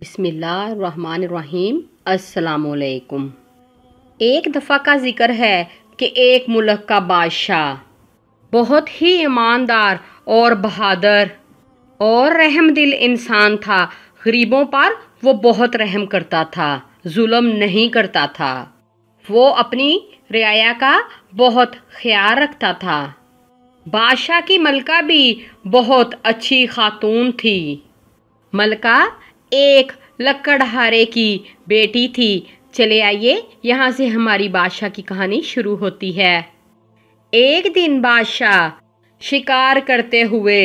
बिसमीम् असलकुम एक दफ़ा का ज़िक्र है कि एक मुल्क का बादशाह बहुत ही ईमानदार और बहादुर और रहम दिल इंसान था गरीबों पर वो बहुत रहम करता था जुल्म नहीं करता था वो अपनी रियाया का बहुत ख्याल रखता था बादशाह की मलका भी बहुत अच्छी खातून थी मलका एक लकड़हारे की बेटी थी चले आइए यहाँ से हमारी बादशाह की कहानी शुरू होती है एक दिन बादशाह शिकार करते हुए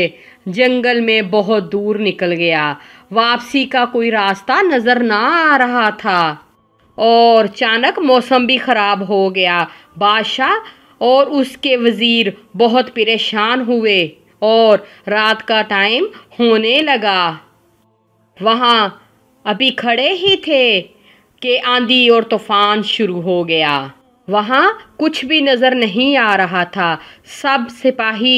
जंगल में बहुत दूर निकल गया वापसी का कोई रास्ता नज़र ना आ रहा था और अचानक मौसम भी ख़राब हो गया बादशाह और उसके वज़ीर बहुत परेशान हुए और रात का टाइम होने लगा वहाँ अभी खड़े ही थे कि आंधी और तूफान शुरू हो गया वहाँ कुछ भी नज़र नहीं आ रहा था सब सिपाही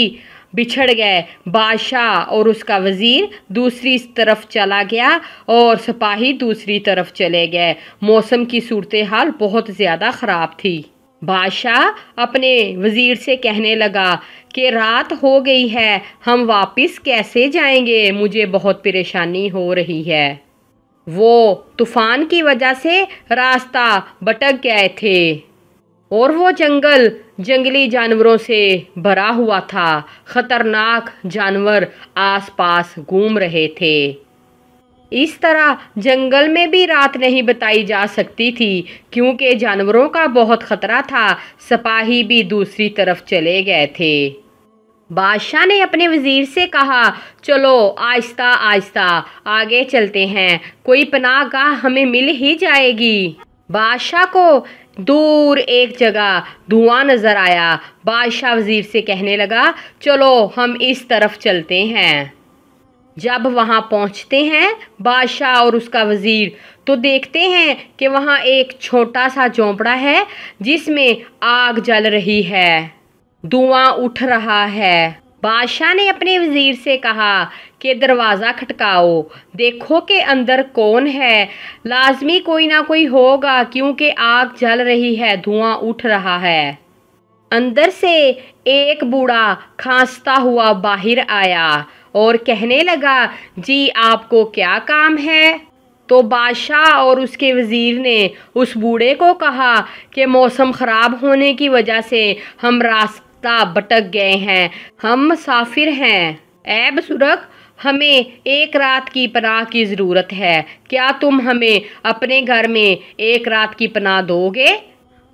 बिछड़ गए बादशाह और उसका वज़ीर दूसरी तरफ चला गया और सिपाही दूसरी तरफ चले गए मौसम की सूरत हाल बहुत ज़्यादा ख़राब थी बादशाह अपने वज़ीर से कहने लगा कि रात हो गई है हम वापस कैसे जाएंगे मुझे बहुत परेशानी हो रही है वो तूफ़ान की वजह से रास्ता भटक गए थे और वो जंगल जंगली जानवरों से भरा हुआ था ख़तरनाक जानवर आसपास घूम रहे थे इस तरह जंगल में भी रात नहीं बताई जा सकती थी क्योंकि जानवरों का बहुत खतरा था सिपाही भी दूसरी तरफ चले गए थे बादशाह ने अपने वज़ीर से कहा चलो आहिस्ता आहिस्ता आगे चलते हैं कोई पनाह गाह हमें मिल ही जाएगी बादशाह को दूर एक जगह धुआं नज़र आया बादशाह वज़ीर से कहने लगा चलो हम इस तरफ चलते हैं जब वहाँ पहुँचते हैं बादशाह और उसका वज़ीर तो देखते हैं कि वहाँ एक छोटा सा झोंपड़ा है जिसमें आग जल रही है धुआं उठ रहा है बादशाह ने अपने वज़ीर से कहा कि दरवाज़ा खटकाओ देखो कि अंदर कौन है लाजमी कोई ना कोई होगा क्योंकि आग जल रही है धुआं उठ रहा है अंदर से एक बूढ़ा खांसता हुआ बाहर आया और कहने लगा जी आपको क्या काम है तो बादशाह और उसके वज़ीर ने उस बूढ़े को कहा कि मौसम ख़राब होने की वजह से हम रास्ता भटक गए हैं हम मुसाफिर हैं ऐब सुरख हमें एक रात की पनाह की ज़रूरत है क्या तुम हमें अपने घर में एक रात की पनाह दोगे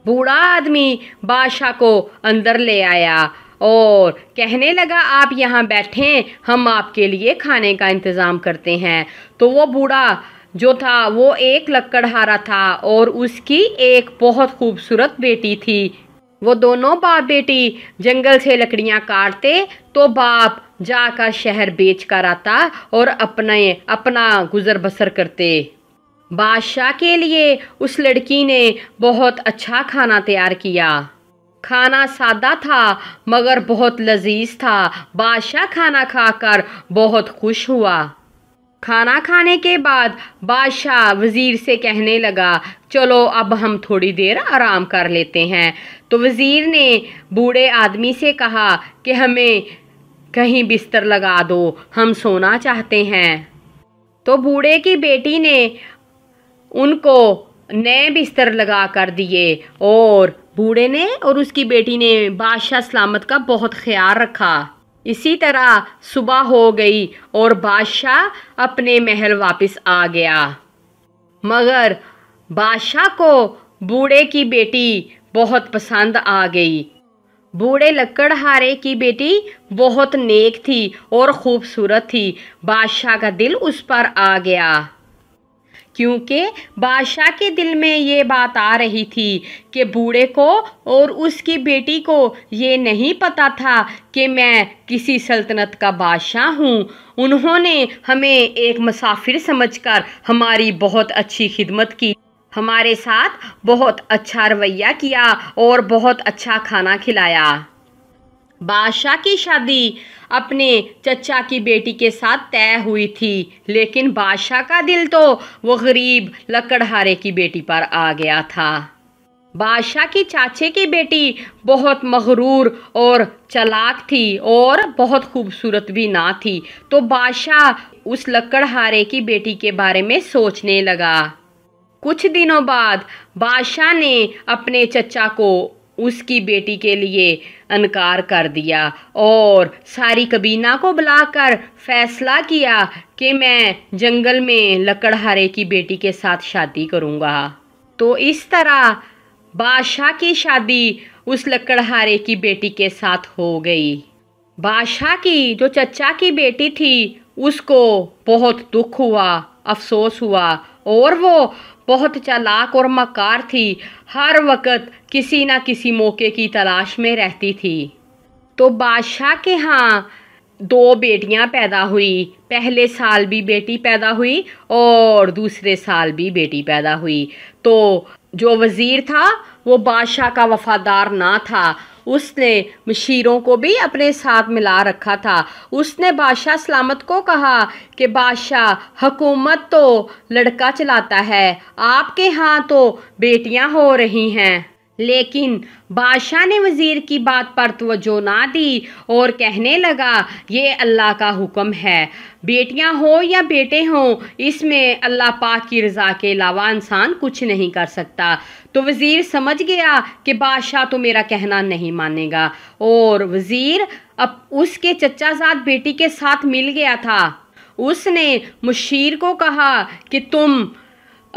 बूढ़ा आदमी बादशाह को अंदर ले आया और कहने लगा आप यहाँ बैठें हम आपके लिए खाने का इंतज़ाम करते हैं तो वो बूढ़ा जो था वो एक लकड़हारा था और उसकी एक बहुत खूबसूरत बेटी थी वो दोनों बाप बेटी जंगल से लकड़ियाँ काटते तो बाप जाकर शहर बेच कर आता और अपने अपना गुजर बसर करते बादशाह के लिए उस लड़की ने बहुत अच्छा खाना तैयार किया खाना सादा था मगर बहुत लजीज था बादशाह खाना खाकर बहुत खुश हुआ खाना खाने के बाद बादशाह वज़ीर से कहने लगा चलो अब हम थोड़ी देर आराम कर लेते हैं तो वज़ीर ने बूढ़े आदमी से कहा कि हमें कहीं बिस्तर लगा दो हम सोना चाहते हैं तो बूढ़े की बेटी ने उनको नए बिस्तर लगा कर दिए और बूढ़े ने और उसकी बेटी ने बादशाह सलामत का बहुत ख्याल रखा इसी तरह सुबह हो गई और बादशाह अपने महल वापस आ गया मगर बादशाह को बूढ़े की बेटी बहुत पसंद आ गई बूढ़े लकड़हारे की बेटी बहुत नेक थी और खूबसूरत थी बादशाह का दिल उस पर आ गया क्योंकि बादशाह के दिल में ये बात आ रही थी कि बूढ़े को और उसकी बेटी को ये नहीं पता था कि मैं किसी सल्तनत का बादशाह हूँ उन्होंने हमें एक मुसाफिर समझकर हमारी बहुत अच्छी खिदमत की हमारे साथ बहुत अच्छा रवैया किया और बहुत अच्छा खाना खिलाया बादशाह की शादी अपने चचा की बेटी के साथ तय हुई थी लेकिन बादशाह का दिल तो वो गरीब लकड़हारे की बेटी पर आ गया था बादशाह की चाचे की बेटी बहुत मगरूर और चलाक थी और बहुत खूबसूरत भी ना थी तो बादशाह उस लकड़हारे की बेटी के बारे में सोचने लगा कुछ दिनों बाद बादशाह ने अपने चचा को उसकी बेटी के लिए इनकार कर दिया और सारी कबीना को बुलाकर फैसला किया कि मैं जंगल में लकड़हारे की बेटी के साथ शादी करूँगा तो इस तरह बादशाह की शादी उस लकड़हारे की बेटी के साथ हो गई बादशाह की जो चचा की बेटी थी उसको बहुत दुख हुआ अफसोस हुआ और वो बहुत चालाक और मकार थी हर वक्त किसी न किसी मौके की तलाश में रहती थी तो बादशाह के यहाँ दो बेटियाँ पैदा हुई पहले साल भी बेटी पैदा हुई और दूसरे साल भी बेटी पैदा हुई तो जो वज़ीर था वो बादशाह का वफ़ादार ना था उसने मशीरों को भी अपने साथ मिला रखा था उसने बादशाह सलामत को कहा कि बादशाह हकूमत तो लड़का चलाता है आपके यहाँ तो बेटियाँ हो रही हैं लेकिन बादशाह ने वज़ीर की बात पर तवज्जो ना दी और कहने लगा ये अल्लाह का हुक्म है बेटियां हो या बेटे हों इसमें अल्लाह पाक की रज़ा के अलावा इंसान कुछ नहीं कर सकता तो वज़ीर समझ गया कि बादशाह तो मेरा कहना नहीं मानेगा और वज़ीर अब उसके चचाजाद बेटी के साथ मिल गया था उसने मुशीर को कहा कि तुम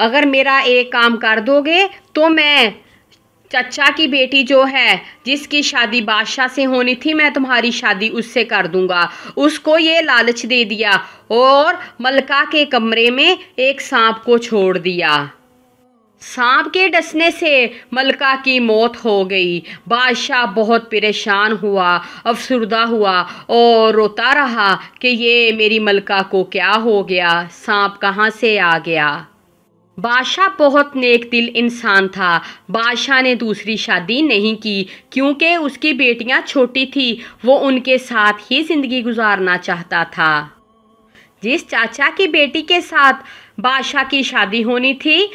अगर मेरा एक काम कर दोगे तो मैं चचा की बेटी जो है जिसकी शादी बादशाह से होनी थी मैं तुम्हारी शादी उससे कर दूंगा उसको ये लालच दे दिया और मलका के कमरे में एक सांप को छोड़ दिया सांप के डसने से मलका की मौत हो गई बादशाह बहुत परेशान हुआ अफसरदा हुआ और रोता रहा कि ये मेरी मलका को क्या हो गया सांप कहाँ से आ गया बादशाह बहुत नेक दिल इंसान था बादशाह ने दूसरी शादी नहीं की क्योंकि उसकी बेटियां छोटी थी वो उनके साथ ही ज़िंदगी गुजारना चाहता था जिस चाचा की बेटी के साथ बादशाह की शादी होनी थी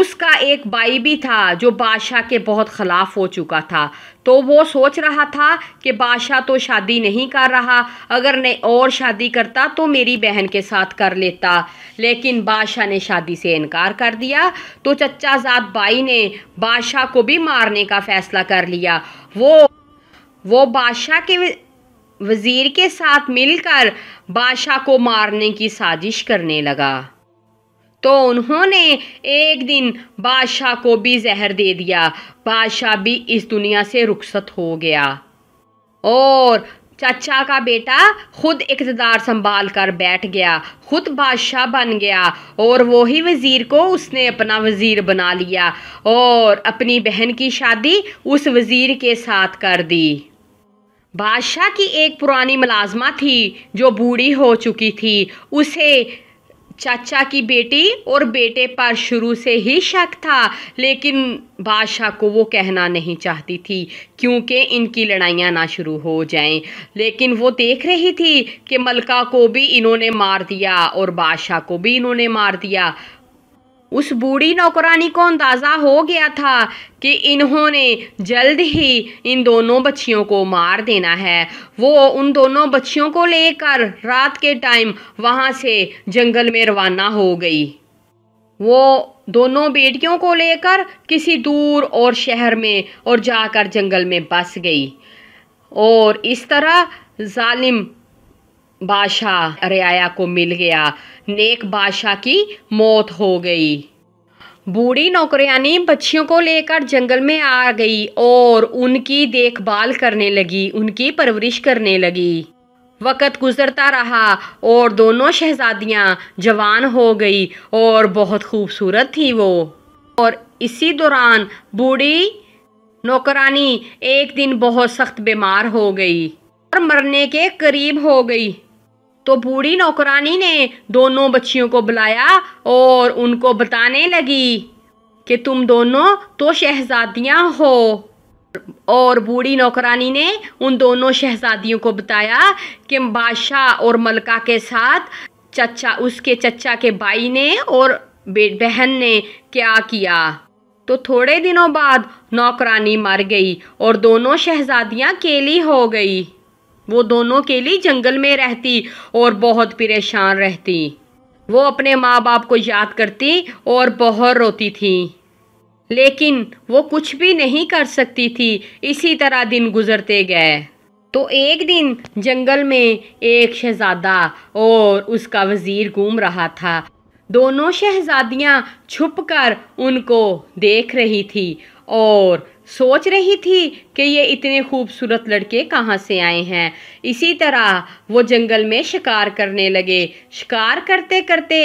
उसका एक भाई भी था जो बादशाह के बहुत ख़िलाफ़ हो चुका था तो वो सोच रहा था कि बादशाह तो शादी नहीं कर रहा अगर ने और शादी करता तो मेरी बहन के साथ कर लेता लेकिन बादशाह ने शादी से इनकार कर दिया तो चचा जात बाई ने बादशाह को भी मारने का फ़ैसला कर लिया वो वो बादशाह के वज़ीर के साथ मिलकर बादशाह को मारने की साजिश करने लगा तो उन्होंने एक दिन बादशाह को भी जहर दे दिया बादशाह भी इस दुनिया से रुखसत हो गया और चाचा का बेटा खुद इकतदार संभाल कर बैठ गया खुद बादशाह बन गया और वही वज़ीर को उसने अपना वज़ीर बना लिया और अपनी बहन की शादी उस वज़ीर के साथ कर दी बादशाह की एक पुरानी मुलाजमा थी जो बूढ़ी हो चुकी थी उसे चाचा की बेटी और बेटे पर शुरू से ही शक था लेकिन बादशाह को वो कहना नहीं चाहती थी क्योंकि इनकी लड़ाइयाँ ना शुरू हो जाएं लेकिन वो देख रही थी कि मलका को भी इन्होंने मार दिया और बादशाह को भी इन्होंने मार दिया उस बूढ़ी नौकरानी को अंदाज़ा हो गया था कि इन्होंने जल्द ही इन दोनों बच्चियों को मार देना है वो उन दोनों बच्चियों को लेकर रात के टाइम वहाँ से जंगल में रवाना हो गई वो दोनों बेटियों को लेकर किसी दूर और शहर में और जाकर जंगल में बस गई और इस तरह जालिम बादशाह रियाया को मिल गया नेक बादशाह की मौत हो गई बूढ़ी नौकरियानी बच्चियों को लेकर जंगल में आ गई और उनकी देखभाल करने लगी उनकी परवरिश करने लगी वक़्त गुजरता रहा और दोनों शहजादियाँ जवान हो गई और बहुत खूबसूरत थी वो और इसी दौरान बूढ़ी नौकरानी एक दिन बहुत सख्त बीमार हो गई और मरने के करीब हो गई तो बूढ़ी नौकरानी ने दोनों बच्चियों को बुलाया और उनको बताने लगी कि तुम दोनों तो शहजादियाँ हो और बूढ़ी नौकरानी ने उन दोनों शहजादियों को बताया कि बादशाह और मलका के साथ चचा उसके चचा के भाई ने और बहन ने क्या किया तो थोड़े दिनों बाद नौकरानी मर गई और दोनों शहजादियाँ केली हो गई वो दोनों के लिए जंगल में रहती और बहुत परेशान रहती वो अपने माँ बाप को याद करती और बहुत रोती थी लेकिन वो कुछ भी नहीं कर सकती थी इसी तरह दिन गुजरते गए तो एक दिन जंगल में एक शहजादा और उसका वज़ीर घूम रहा था दोनों शहजादियाँ छुपकर उनको देख रही थी और सोच रही थी कि ये इतने खूबसूरत लड़के कहाँ से आए हैं इसी तरह वो जंगल में शिकार करने लगे शिकार करते करते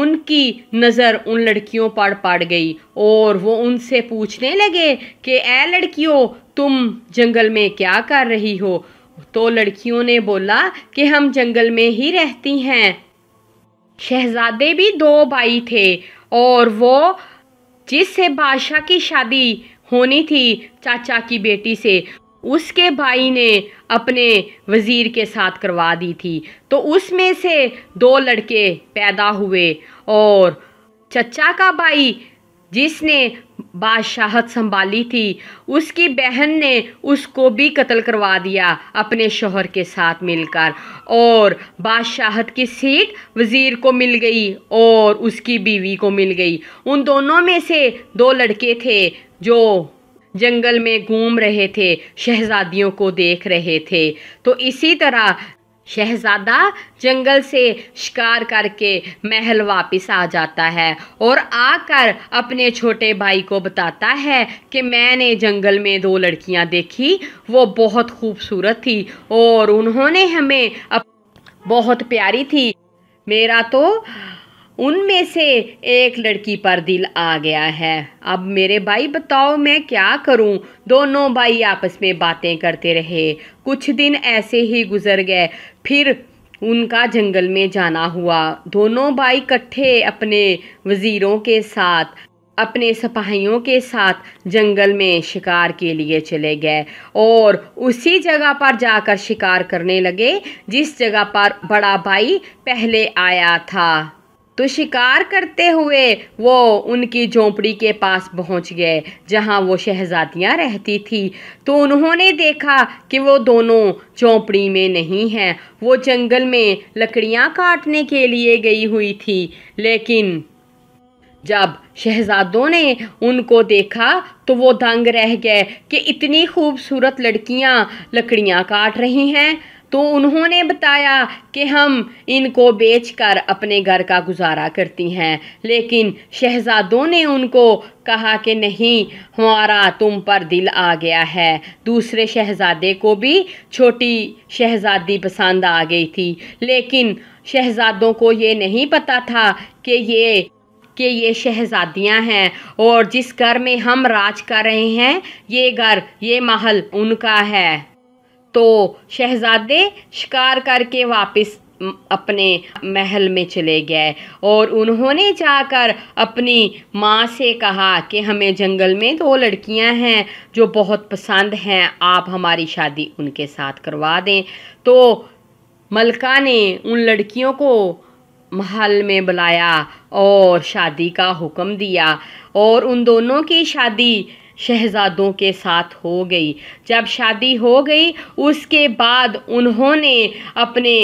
उनकी नज़र उन लड़कियों पर पड़ गई और वो उनसे पूछने लगे कि ए लड़कियों तुम जंगल में क्या कर रही हो तो लड़कियों ने बोला कि हम जंगल में ही रहती हैं शहजादे भी दो भाई थे और वो जिससे बादशाह की शादी होनी थी चाचा की बेटी से उसके भाई ने अपने वज़ीर के साथ करवा दी थी तो उसमें से दो लड़के पैदा हुए और चचा का भाई जिसने बादशाहत संभाली थी उसकी बहन ने उसको भी कत्ल करवा दिया अपने शोहर के साथ मिलकर और बादशाहत की सीट वज़ीर को मिल गई और उसकी बीवी को मिल गई उन दोनों में से दो लड़के थे जो जंगल में घूम रहे थे शहजादियों को देख रहे थे तो इसी तरह शहजादा जंगल से शिकार करके महल वापस आ जाता है और आकर अपने छोटे भाई को बताता है कि मैंने जंगल में दो लड़कियां देखी वो बहुत खूबसूरत थी और उन्होंने हमें बहुत प्यारी थी मेरा तो उनमें से एक लड़की पर दिल आ गया है अब मेरे भाई बताओ मैं क्या करूं दोनों भाई आपस में बातें करते रहे कुछ दिन ऐसे ही गुजर गए फिर उनका जंगल में जाना हुआ दोनों भाई इकट्ठे अपने वज़ीरों के साथ अपने सिपाहियों के साथ जंगल में शिकार के लिए चले गए और उसी जगह पर जाकर शिकार करने लगे जिस जगह पर बड़ा भाई पहले आया था तो शिकार करते हुए वो उनकी झोंपड़ी के पास पहुंच गए जहां वो शहजादियां रहती थी तो उन्होंने देखा कि वो दोनों झोंपड़ी में नहीं हैं वो जंगल में लकड़ियां काटने के लिए गई हुई थी लेकिन जब शहजादों ने उनको देखा तो वो दंग रह गए कि इतनी खूबसूरत लड़कियां लकड़ियां काट रही हैं तो उन्होंने बताया कि हम इनको बेचकर अपने घर का गुजारा करती हैं लेकिन शहजादों ने उनको कहा कि नहीं हमारा तुम पर दिल आ गया है दूसरे शहजादे को भी छोटी शहजादी पसंद आ गई थी लेकिन शहजादों को ये नहीं पता था कि ये कि ये शहजादियां हैं और जिस घर में हम राज कर रहे हैं ये घर ये महल उनका है तो शहजादे शिकार करके वापस अपने महल में चले गए और उन्होंने जाकर अपनी माँ से कहा कि हमें जंगल में दो लड़कियाँ हैं जो बहुत पसंद हैं आप हमारी शादी उनके साथ करवा दें तो मलका ने उन लड़कियों को महल में बुलाया और शादी का हुक्म दिया और उन दोनों की शादी शहजादों के साथ हो गई जब शादी हो गई उसके बाद उन्होंने अपने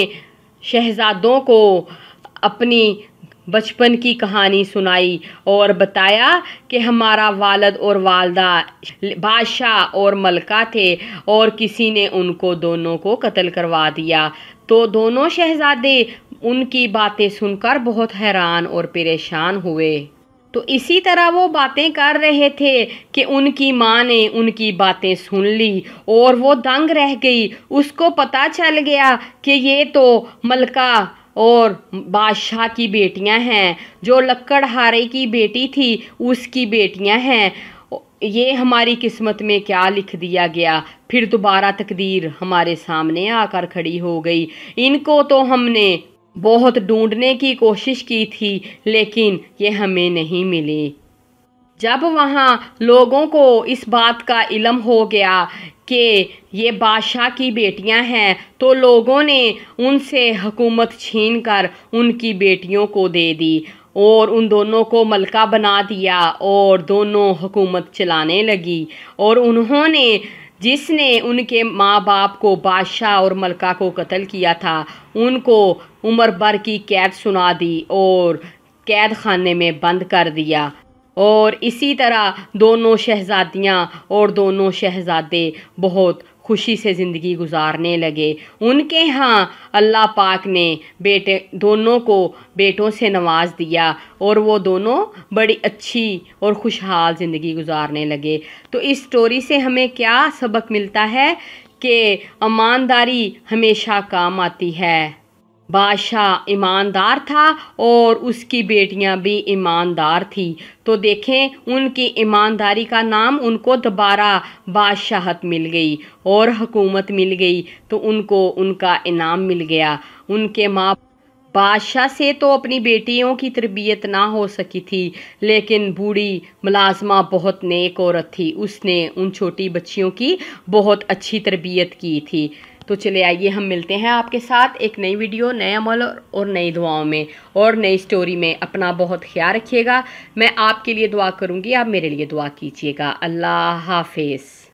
शहजादों को अपनी बचपन की कहानी सुनाई और बताया कि हमारा वालद और वालदा बादशाह और मलका थे और किसी ने उनको दोनों को कत्ल करवा दिया तो दोनों शहजादे उनकी बातें सुनकर बहुत हैरान और परेशान हुए तो इसी तरह वो बातें कर रहे थे कि उनकी माँ ने उनकी बातें सुन ली और वो दंग रह गई उसको पता चल गया कि ये तो मलका और बादशाह की बेटियां हैं जो लक्कड़हारे की बेटी थी उसकी बेटियां हैं ये हमारी किस्मत में क्या लिख दिया गया फिर दोबारा तकदीर हमारे सामने आकर खड़ी हो गई इनको तो हमने बहुत ढूंढने की कोशिश की थी लेकिन ये हमें नहीं मिले जब वहाँ लोगों को इस बात का इलम हो गया कि ये बादशाह की बेटियाँ हैं तो लोगों ने उनसे हुकूमत छीन कर उनकी बेटियों को दे दी और उन दोनों को मलका बना दिया और दोनों हुकूमत चलाने लगी और उन्होंने जिसने उनके माँ बाप को बादशाह और मलका को कत्ल किया था उनको उम्र भर की कैद सुना दी और कैद खाने में बंद कर दिया और इसी तरह दोनों शहजादियाँ और दोनों शहजादे बहुत खुशी से ज़िंदगी गुजारने लगे उनके यहाँ अल्लाह पाक ने बेटे दोनों को बेटों से नवाज दिया और वो दोनों बड़ी अच्छी और खुशहाल ज़िंदगी गुजारने लगे तो इस स्टोरी से हमें क्या सबक मिलता है कि ईमानदारी हमेशा काम आती है बादशाह ईमानदार था और उसकी बेटियां भी ईमानदार थी तो देखें उनकी ईमानदारी का नाम उनको दोबारा बादशाहत मिल गई और हुकूमत मिल गई तो उनको उनका इनाम मिल गया उनके माँ बादशाह से तो अपनी बेटियों की तरबियत ना हो सकी थी लेकिन बूढ़ी मुलाजमा बहुत नेक औरत थी उसने उन छोटी बच्चियों की बहुत अच्छी तरबियत की थी तो चले आइए हम मिलते हैं आपके साथ एक नई वीडियो नए अमल और नई दुआओं में और नई स्टोरी में अपना बहुत ख्याल रखिएगा मैं आपके लिए दुआ करूँगी आप मेरे लिए दुआ कीजिएगा अल्लाह हाफिज़